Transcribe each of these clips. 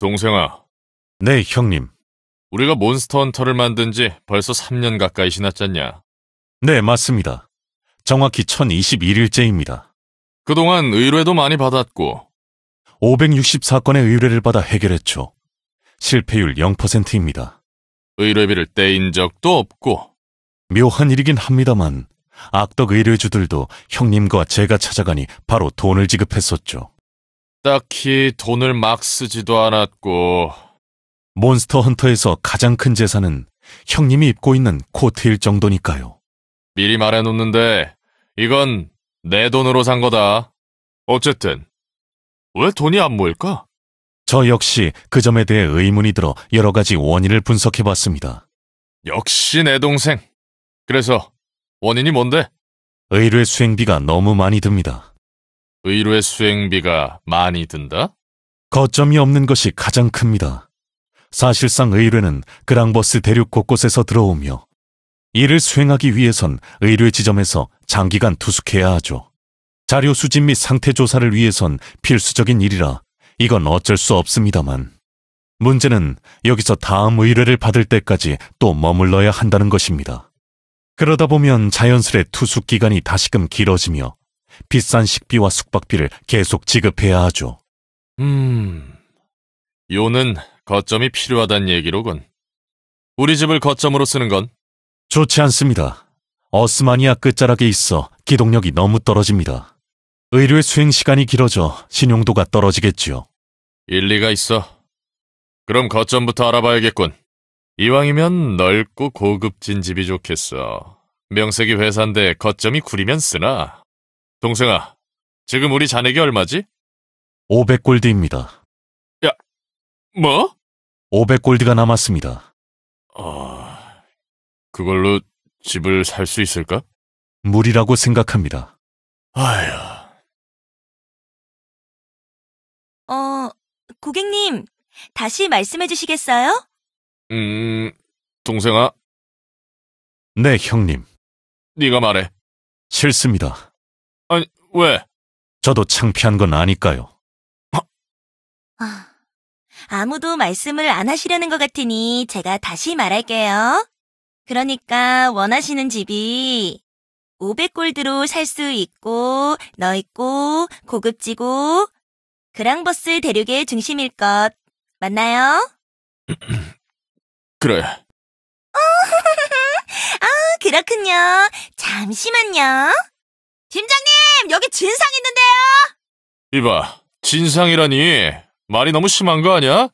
동생아. 네, 형님. 우리가 몬스터 헌터를 만든 지 벌써 3년 가까이 지났잖냐. 네, 맞습니다. 정확히 1021일째입니다. 그동안 의뢰도 많이 받았고 564건의 의뢰를 받아 해결했죠. 실패율 0%입니다. 의뢰비를 떼인 적도 없고 묘한 일이긴 합니다만 악덕 의뢰주들도 형님과 제가 찾아가니 바로 돈을 지급했었죠. 딱히 돈을 막 쓰지도 않았고 몬스터 헌터에서 가장 큰 재산은 형님이 입고 있는 코트일 정도니까요. 미리 말해놓는데 이건 내 돈으로 산 거다. 어쨌든 왜 돈이 안 모일까? 저 역시 그 점에 대해 의문이 들어 여러 가지 원인을 분석해봤습니다. 역시 내 동생. 그래서 원인이 뭔데? 의뢰 수행비가 너무 많이 듭니다. 의료의 수행비가 많이 든다? 거점이 없는 것이 가장 큽니다. 사실상 의뢰는 그랑버스 대륙 곳곳에서 들어오며 이를 수행하기 위해선 의뢰 지점에서 장기간 투숙해야 하죠. 자료 수집 및 상태 조사를 위해선 필수적인 일이라 이건 어쩔 수 없습니다만 문제는 여기서 다음 의뢰를 받을 때까지 또 머물러야 한다는 것입니다. 그러다 보면 자연스레 투숙 기간이 다시금 길어지며 비싼 식비와 숙박비를 계속 지급해야 하죠. 음, 요는 거점이 필요하단 얘기로군. 우리 집을 거점으로 쓰는 건? 좋지 않습니다. 어스마니아 끝자락에 있어 기동력이 너무 떨어집니다. 의료의 수행 시간이 길어져 신용도가 떨어지겠지요. 일리가 있어. 그럼 거점부터 알아봐야겠군. 이왕이면 넓고 고급진 집이 좋겠어. 명색이 회사인데 거점이 구리면 쓰나? 동생아, 지금 우리 잔액이 얼마지? 500골드입니다. 야, 뭐? 500골드가 남았습니다. 어, 그걸로 집을 살 수 있을까? 무리라고 생각합니다. 아휴. 어, 고객님, 다시 말씀해 주시겠어요? 음, 동생아. 네, 형님. 네가 말해. 싫습니다. 아니, 왜? 저도 창피한 건 아니까요. 아, 아무도 말씀을 안 하시려는 것 같으니 제가 다시 말할게요. 그러니까 원하시는 집이 500골드로 살 수 있고 넓고 고급지고 그랑버스 대륙의 중심일 것 맞나요? 그래. 어, 아 그렇군요. 잠시만요. 팀장 진상 있는데요? 이봐, 진상이라니. 말이 너무 심한 거 아니야?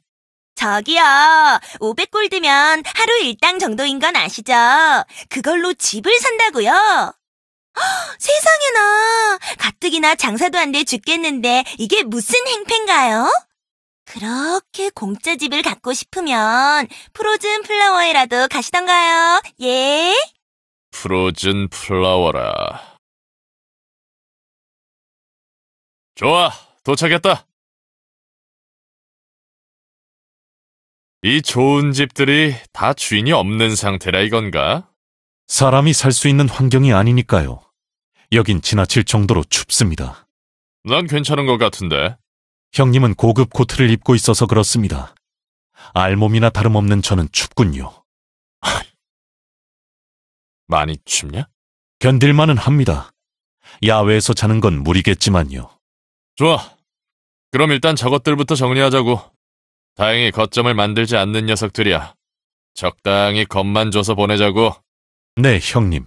저기요, 500골드면 하루 일당 정도인 건 아시죠? 그걸로 집을 산다고요? 세상에나, 가뜩이나 장사도 안 돼 죽겠는데 이게 무슨 행패인가요? 그렇게 공짜 집을 갖고 싶으면 프로즌 플라워에라도 가시던가요? 예? 프로즌 플라워라. 좋아, 도착했다. 이 좋은 집들이 다 주인이 없는 상태라 이건가? 사람이 살 수 있는 환경이 아니니까요. 여긴 지나칠 정도로 춥습니다. 난 괜찮은 것 같은데. 형님은 고급 코트를 입고 있어서 그렇습니다. 알몸이나 다름없는 저는 춥군요. 많이 춥냐? 견딜만은 합니다. 야외에서 자는 건 무리겠지만요. 좋아. 그럼 일단 저것들부터 정리하자고. 다행히 거점을 만들지 않는 녀석들이야. 적당히 겁만 줘서 보내자고. 네, 형님.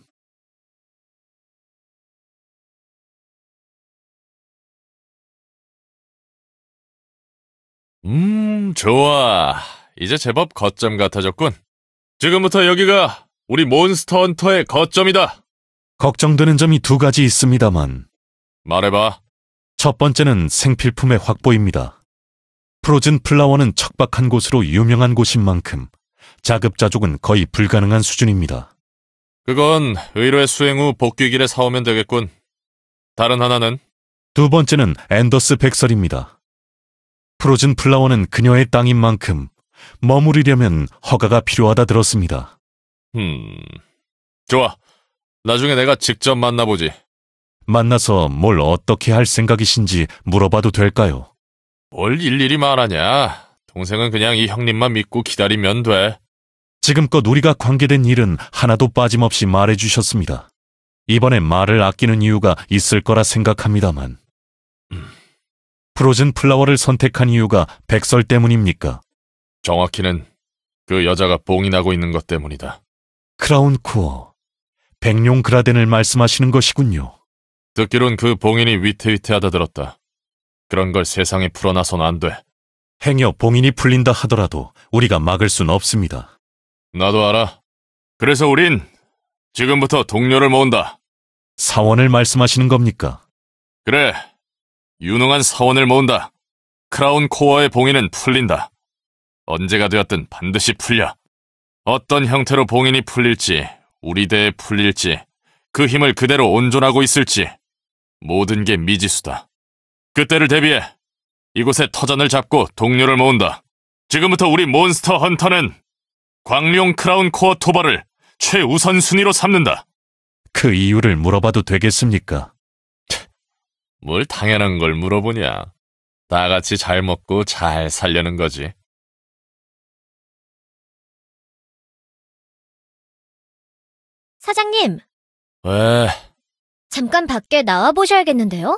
음, 좋아. 이제 제법 거점 같아졌군. 지금부터 여기가 우리 몬스터 헌터의 거점이다. 걱정되는 점이 두 가지 있습니다만 말해봐. 첫 번째는 생필품의 확보입니다. 프로즌 플라워는 척박한 곳으로 유명한 곳인 만큼 자급자족은 거의 불가능한 수준입니다. 그건 의뢰 수행 후 복귀길에 사오면 되겠군. 다른 하나는? 두 번째는 앤더스 백설입니다. 프로즌 플라워는 그녀의 땅인 만큼 머무르려면 허가가 필요하다 들었습니다. 음, 좋아. 나중에 내가 직접 만나보지. 만나서 뭘 어떻게 할 생각이신지 물어봐도 될까요? 뭘 일일이 말하냐. 동생은 그냥 이 형님만 믿고 기다리면 돼. 지금껏 우리가 관계된 일은 하나도 빠짐없이 말해주셨습니다. 이번에 말을 아끼는 이유가 있을 거라 생각합니다만. 음. 프로즌 플라워를 선택한 이유가 백설 때문입니까? 정확히는 그 여자가 봉이 나고 있는 것 때문이다. 크라운 쿠어 백룡 그라덴을 말씀하시는 것이군요. 듣기론 그 봉인이 위태위태하다 들었다. 그런 걸 세상에 풀어놔선 안 돼. 행여 봉인이 풀린다 하더라도 우리가 막을 순 없습니다. 나도 알아. 그래서 우린 지금부터 동료를 모은다. 사원을 말씀하시는 겁니까? 그래. 유능한 사원을 모은다. 크라운 코어의 봉인은 풀린다. 언제가 되었든 반드시 풀려. 어떤 형태로 봉인이 풀릴지, 우리 대에 풀릴지, 그 힘을 그대로 온존하고 있을지 모든 게 미지수다. 그때를 대비해 이곳에 터전을 잡고 동료를 모은다. 지금부터 우리 몬스터 헌터는 광룡 크라운 코어 토벌을 최우선 순위로 삼는다. 그 이유를 물어봐도 되겠습니까? 뭘 당연한 걸 물어보냐. 다 같이 잘 먹고 잘 살려는 거지. 사장님, 왜? 잠깐 밖에 나와보셔야겠는데요?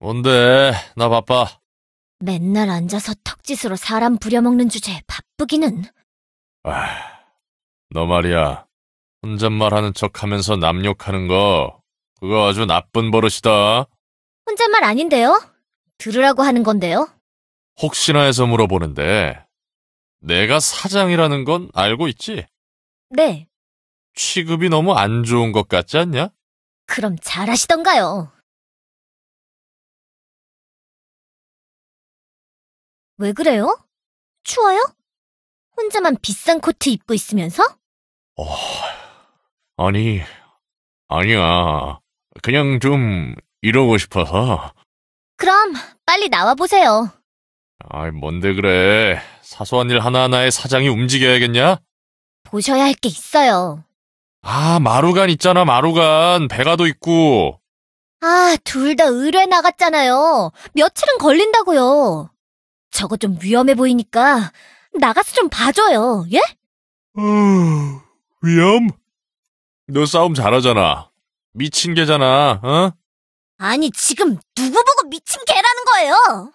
뭔데? 나 바빠. 맨날 앉아서 턱짓으로 사람 부려먹는 주제에 바쁘기는. 아, 너 말이야. 혼잣말하는 척하면서 남욕하는 거 그거 아주 나쁜 버릇이다. 혼잣말 아닌데요? 들으라고 하는 건데요. 혹시나 해서 물어보는데 내가 사장이라는 건 알고 있지? 네. 취급이 너무 안 좋은 것 같지 않냐? 그럼 잘하시던가요. 왜 그래요? 추워요? 혼자만 비싼 코트 입고 있으면서? 어, 아니, 아니야. 그냥 좀 이러고 싶어서. 그럼 빨리 나와보세요. 아이, 뭔데 그래. 사소한 일 하나하나에 사장이 움직여야겠냐? 보셔야 할 게 있어요. 아, 마루간 있잖아, 마루간. 배가도 있고. 아, 둘 다 의뢰 나갔잖아요. 며칠은 걸린다고요. 저거 좀 위험해 보이니까 나가서 좀 봐줘요, 예? 어, 위험? 너 싸움 잘하잖아. 미친 개잖아, 어? 아니, 지금 누구 보고 미친 개라는 거예요?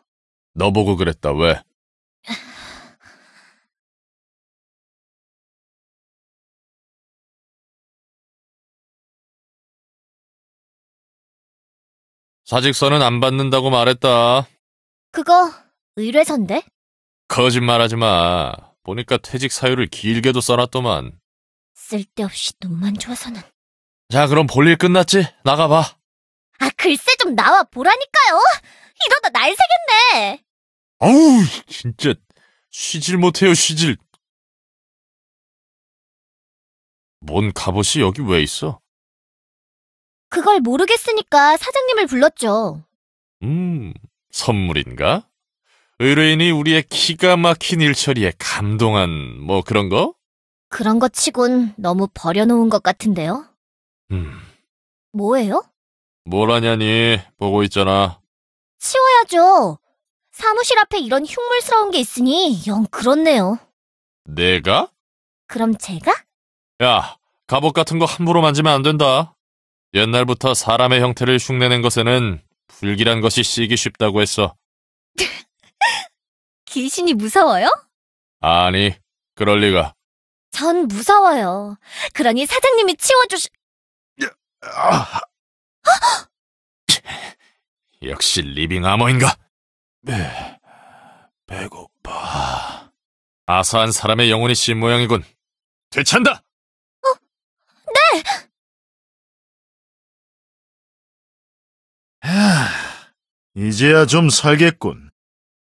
너 보고 그랬다, 왜? 사직서는 안 받는다고 말했다. 그거 의뢰서데 거짓말하지 마. 보니까 퇴직 사유를 길게도 써놨더만. 쓸데없이 돈만 줘서는. 자, 그럼 볼일 끝났지? 나가봐. 아, 글쎄 좀 나와 보라니까요. 이러다 날 새겠네. 아우, 진짜 쉬질 못해요, 쉬질. 뭔 갑옷이 여기 왜 있어? 그걸 모르겠으니까 사장님을 불렀죠. 음, 선물인가? 의뢰인이 우리의 키가 막힌 일처리에 감동한 뭐 그런 거? 그런 것 치곤 너무 버려놓은 것 같은데요? 음. 뭐예요? 뭘 하냐니, 보고 있잖아. 치워야죠. 사무실 앞에 이런 흉물스러운 게 있으니 영 그렇네요. 내가? 그럼 제가? 야, 갑옷 같은 거 함부로 만지면 안 된다. 옛날부터 사람의 형태를 흉내낸 것에는 불길한 것이 씌기 쉽다고 했어. 귀신이 무서워요? 아니, 그럴 리가. 전 무서워요. 그러니 사장님이 치워주시... 역시 리빙 아머인가? 배... 네, 배고파... 아사한 사람의 영혼이 신 모양이군. 되찬다! 이제야 좀 살겠군.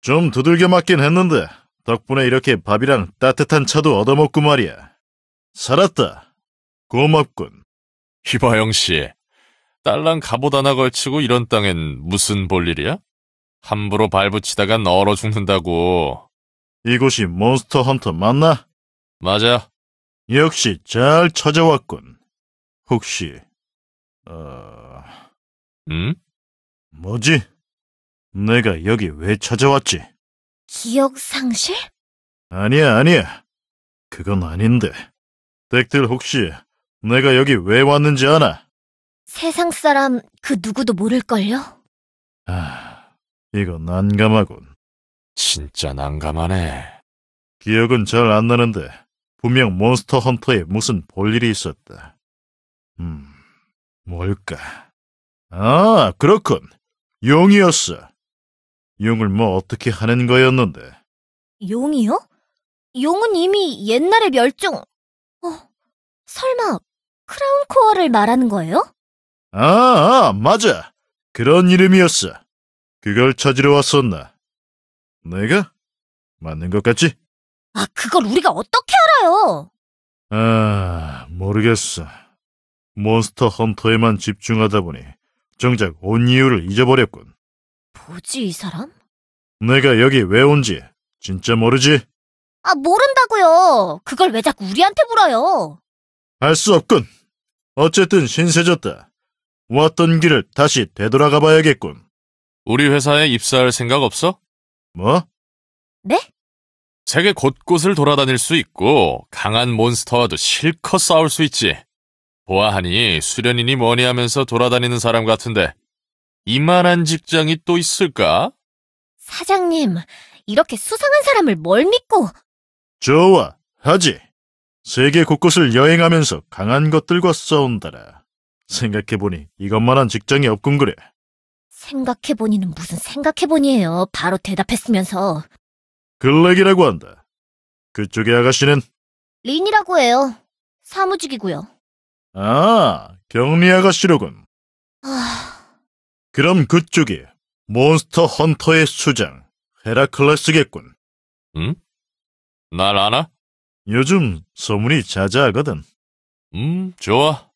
좀 두들겨 맞긴 했는데 덕분에 이렇게 밥이랑 따뜻한 차도 얻어먹고 말이야. 살았다. 고맙군. 희바영 씨, 딸랑 갑옷 하나 걸치고 이런 땅엔 무슨 볼일이야? 함부로 발붙이다가 얼어 죽는다고. 이곳이 몬스터 헌터 맞나? 맞아. 역시 잘 찾아왔군. 혹시, 어... 응? 뭐지? 내가 여기 왜 찾아왔지? 기억 상실? 아니야, 아니야. 그건 아닌데. 댁들 혹시 내가 여기 왜 왔는지 아나? 세상 사람 그 누구도 모를걸요? 아, 이건 난감하군. 진짜 난감하네. 기억은 잘 안 나는데 분명 몬스터 헌터에 무슨 볼일이 있었다. 음, 뭘까? 아, 그렇군. 용이었어. 용을 뭐 어떻게 하는 거였는데? 용이요? 용은 이미 옛날에 멸종. 어, 설마 크라운 코어를 말하는 거예요? 아, 아, 맞아. 그런 이름이었어. 그걸 찾으러 왔었나? 내가? 맞는 것 같지? 아, 그걸 우리가 어떻게 알아요? 아, 모르겠어. 몬스터 헌터에만 집중하다 보니 정작 온 이유를 잊어버렸군. 뭐지 이 사람? 내가 여기 왜 온지 진짜 모르지? 아 모른다고요. 그걸 왜 자꾸 우리한테 물어요? 알 수 없군. 어쨌든 신세졌다. 왔던 길을 다시 되돌아가 봐야겠군. 우리 회사에 입사할 생각 없어? 뭐? 네? 세계 곳곳을 돌아다닐 수 있고 강한 몬스터와도 실컷 싸울 수 있지. 보아하니 수련인이 뭐니 하면서 돌아다니는 사람 같은데 이만한 직장이 또 있을까? 사장님, 이렇게 수상한 사람을 뭘 믿고? 좋아, 하지. 세계 곳곳을 여행하면서 강한 것들과 싸운다라. 생각해보니 이것만한 직장이 없군 그래. 생각해보니는 무슨 생각해보니에요 바로 대답했으면서. 글렉이라고 한다. 그쪽의 아가씨는? 린이라고 해요. 사무직이고요. 아, 경리 아가씨로군. 아... 그럼 그쪽이 몬스터 헌터의 수장 헤라클레스겠군. 응? 날 아나? 요즘 소문이 자자하거든. 음, 좋아.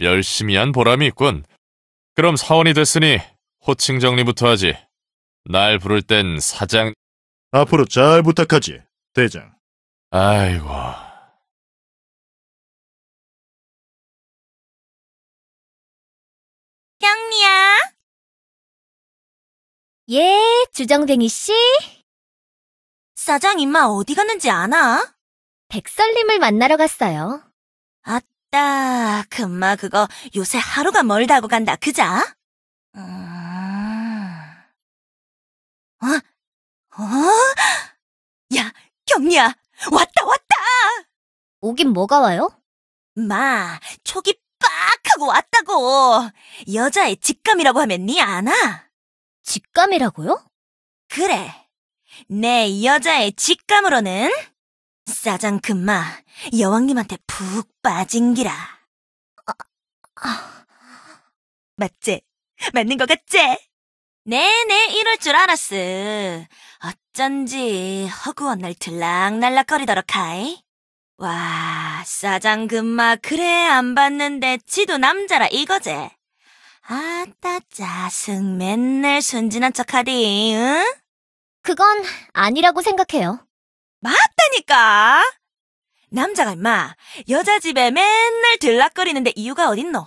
열심히 한 보람이 있군. 그럼 사원이 됐으니 호칭 정리부터 하지. 날 부를 땐 사장... 앞으로 잘 부탁하지, 대장. 아이고... 예, 주정뱅이 씨. 사장 임마 어디 갔는지 아나? 백설님을 만나러 갔어요. 아따, 금마 그거 요새 하루가 멀다고 간다, 그자? 음... 어? 어? 야, 경리야, 왔다 왔다! 오긴 뭐가 와요? 마, 촉이 빡 하고 왔다고! 여자의 직감이라고 하면 니 아나? 직감이라고요? 그래. 내 여자의 직감으로는 사장 금마 여왕님한테 푹 빠진 기라. 아, 아. 맞지? 맞는 거 같지? 네네 이럴 줄 알았스. 어쩐지 허구한 날 들락날락거리도록 하이. 와, 사장 금마 그래 안 봤는데 지도 남자라 이거제. 아따 짜승 맨날 순진한 척하디 응? 그건 아니라고 생각해요. 맞다니까. 남자가 임마 여자 집에 맨날 들락거리는데 이유가 어딨노?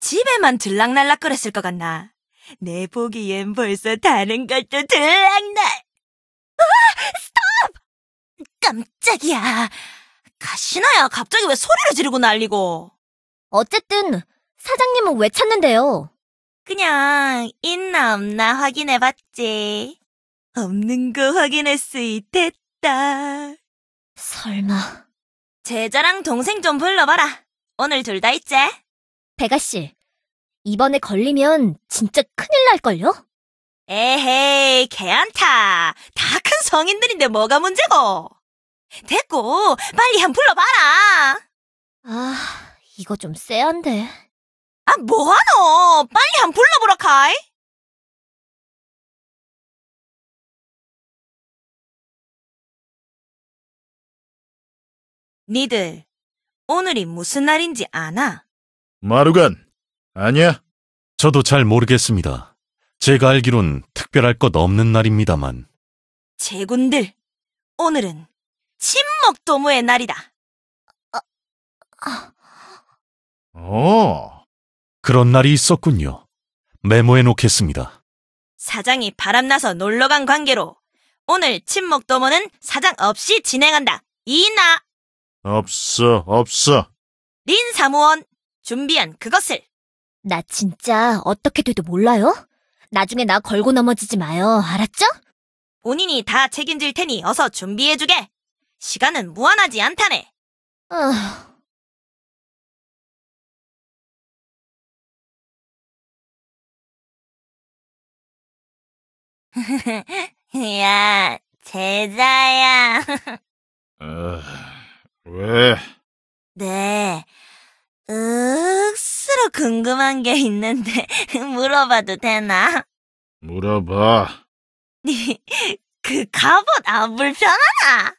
집에만 들락날락거렸을 것 같나? 내 보기엔 벌써 다른 것도 들락날. 아, 스톱! 깜짝이야. 가시나야 갑자기 왜 소리를 지르고 난리고. 어쨌든 사장님은 왜 찾는데요? 그냥 있나 없나 확인해봤지. 없는 거 확인했으니 됐다. 설마. 제자랑 동생 좀 불러봐라. 오늘 둘 다 있지? 배가 씨, 이번에 걸리면 진짜 큰일 날걸요? 에헤이, 개안타. 다 큰 성인들인데 뭐가 문제고. 됐고, 빨리 한 불러봐라. 아, 이거 좀 쎄한데. 아, 뭐하노? 빨리 한불러보러가이 니들 오늘이 무슨 날인지 아나? 마루간, 아니야. 저도 잘 모르겠습니다. 제가 알기론 특별할 것 없는 날입니다만. 제군들, 오늘은 침묵 도모의 날이다. 어. 그런 날이 있었군요. 메모해 놓겠습니다. 사장이 바람나서 놀러간 관계로 오늘 친목 도모는 사장 없이 진행한다. 이나 없어, 없어. 린 사무원 준비한 그것을 나 진짜 어떻게 돼도 몰라요? 나중에 나 걸고 넘어지지 마요. 알았죠? 본인이 다 책임질 테니 어서 준비해주게. 시간은 무한하지 않다네. 아... 야, 제자야. 어, 왜? 네, 으스로 궁금한 게 있는데 물어봐도 되나? 물어봐. 그 갑옷 안 불편하나?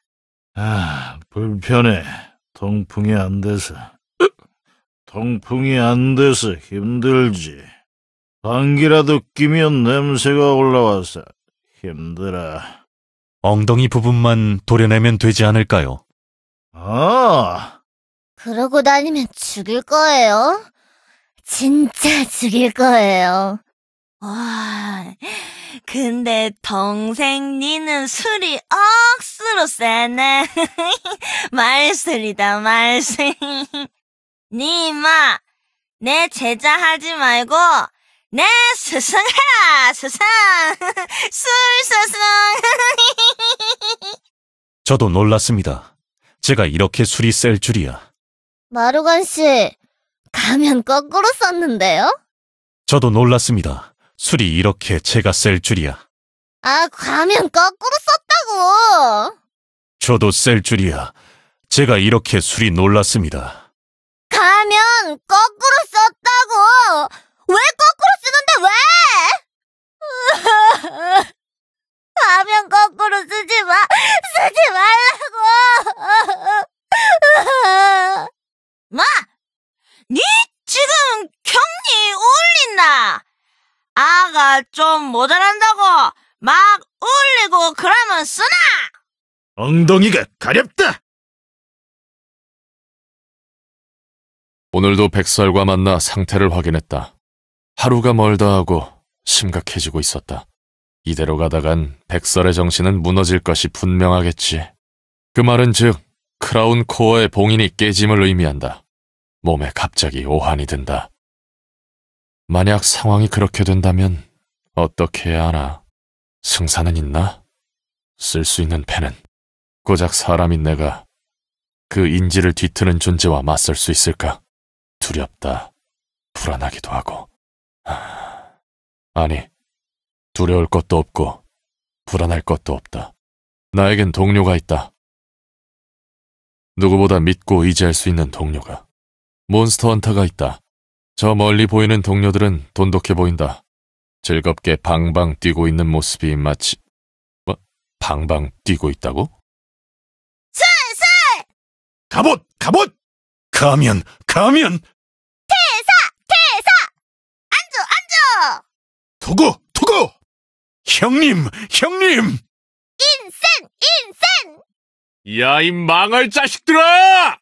아, 불편해. 통풍이 안 돼서. 통풍이 안 돼서 힘들지. 방귀라도 끼면 냄새가 올라와서 힘들어. 엉덩이 부분만 도려내면 되지 않을까요? 아, 그러고 다니면 죽일 거예요. 진짜 죽일 거예요. 와, 근데 동생 니는 술이 억수로 세네. 말술이다, 말술. 니마, 내 제자 하지 말고 네, 스승해라, 스승. 술 스승. 저도 놀랐습니다. 제가 이렇게 술이 셀 줄이야. 마루간 씨, 가면 거꾸로 썼는데요? 저도 놀랐습니다. 술이 이렇게 제가 셀 줄이야. 아, 가면 거꾸로 썼다고! 저도 셀 줄이야. 제가 이렇게 술이 놀랐습니다. 가면 거꾸로 썼다고! 엉덩이가 가렵다! 오늘도 백설과 만나 상태를 확인했다. 하루가 멀다 하고 심각해지고 있었다. 이대로 가다간 백설의 정신은 무너질 것이 분명하겠지. 그 말은 즉, 크라운 코어의 봉인이 깨짐을 의미한다. 몸에 갑자기 오한이 든다. 만약 상황이 그렇게 된다면 어떻게 해야 하나? 승사는 있나? 쓸 수 있는 펜은 고작 사람인 내가 그 인지를 뒤트는 존재와 맞설 수 있을까? 두렵다. 불안하기도 하고. 아니, 두려울 것도 없고 불안할 것도 없다. 나에겐 동료가 있다. 누구보다 믿고 의지할 수 있는 동료가. 몬스터 헌터가 있다. 저 멀리 보이는 동료들은 돈독해 보인다. 즐겁게 방방 뛰고 있는 모습이 마치... 뭐? 방방 뛰고 있다고? 갑옷, 갑옷! 가면, 가면! 퇴사, 퇴사! 안주, 안주! 투구, 투구! 형님, 형님! 인센인센 야, 이 망할 자식들아!